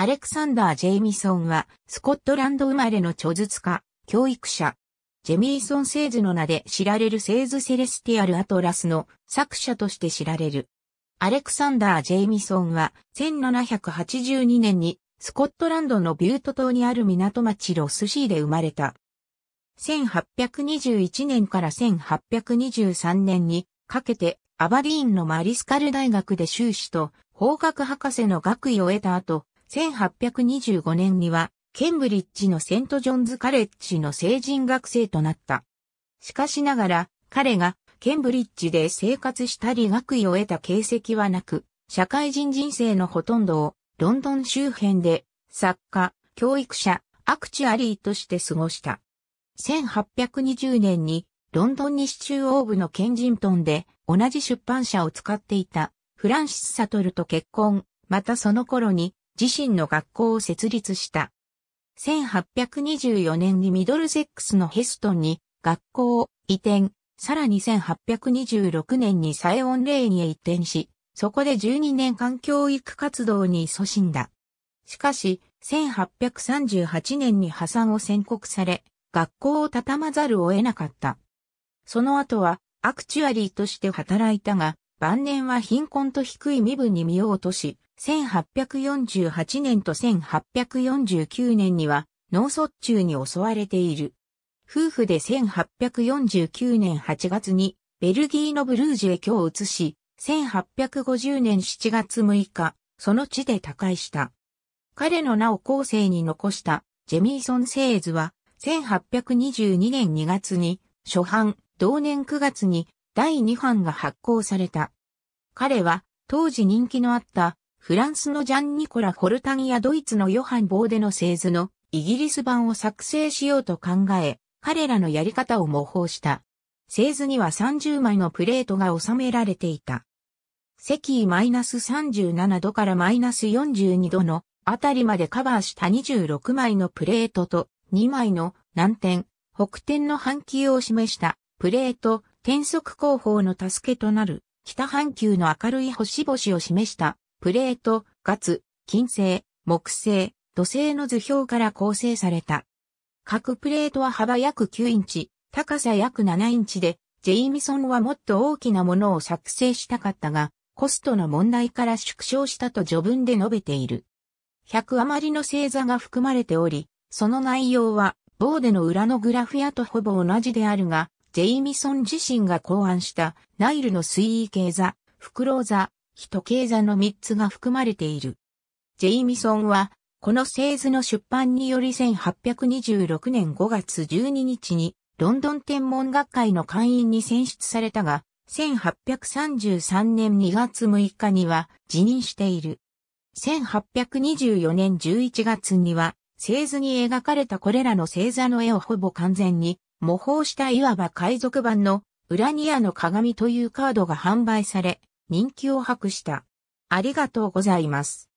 アレクサンダー・ジェイミソンは、スコットランド生まれの著述家、教育者。ジェミーソンセイズの名で知られるセイズ・セレスティアル・アトラスの作者として知られる。アレクサンダー・ジェイミソンは、1782年に、スコットランドのビュート島にある港町ロスシーで生まれた。1821年から1823年にかけてアバディーンのマリスカル大学で修士と法学博士の学位を得た後、1825年には、ケンブリッジのセントジョンズカレッジの成人学生となった。しかしながら、彼がケンブリッジで生活したり学位を得た形跡はなく、社会人人生のほとんどをロンドン周辺で作家、教育者、アクチュアリーとして過ごした。1820年にロンドン西中央部のケンジントンで同じ出版社を使っていたフランシス・サトルと結婚、またその頃に自身の学校を設立した。1824年にミドルセックスのヘストンに学校を移転、さらに1826年にサイオンレイにへ移転し、そこで12年間教育活動に勤しんだ。しかし、1838年に破産を宣告され、学校を畳まざるを得なかった。その後は、アクチュアリーとして働いたが、晩年は貧困と低い身分に身を落とし、1848年と1849年には脳卒中に襲われている。夫婦で1849年8月にベルギーのブルージュへを移し、1850年7月6日、その地で他界した。彼の名を後世に残したジェミーソン・セーズは、1822年2月に初版、同年9月に第2版が発行された。彼は当時人気のあったフランスのジャン・ニコラ・ォルタンやドイツのヨハン・ボーデの製図のイギリス版を作成しようと考え、彼らのやり方を模倣した。製図には30枚のプレートが収められていた。赤マイナス37度からマイナス42度のあたりまでカバーした26枚のプレートと2枚の南点、北点の半球を示したプレート、転速後方の助けとなる北半球の明るい星々を示したプレート、ガツ、金星、木星、土星の図表から構成された。各プレートは幅約9インチ、高さ約7インチで、ジェイミソンはもっと大きなものを作成したかったが、コストの問題から縮小したと序文で述べている。100余りの星座が含まれており、その内容は、棒での裏のグラフやとほぼ同じであるが、ジェイミソン自身が考案した、ナイルの水位系座、フクロウ座、比時計座の3つが含まれている。ジェイミソンは、この製図の出版により1826年5月12日に、ロンドン天文学会の会員に選出されたが、1833年2月6日には辞任している。1824年11月には、製図に描かれたこれらの星座の絵をほぼ完全に模倣したいわば海賊版のウラニアの鏡というカードが販売され、人気を博した。ありがとうございます。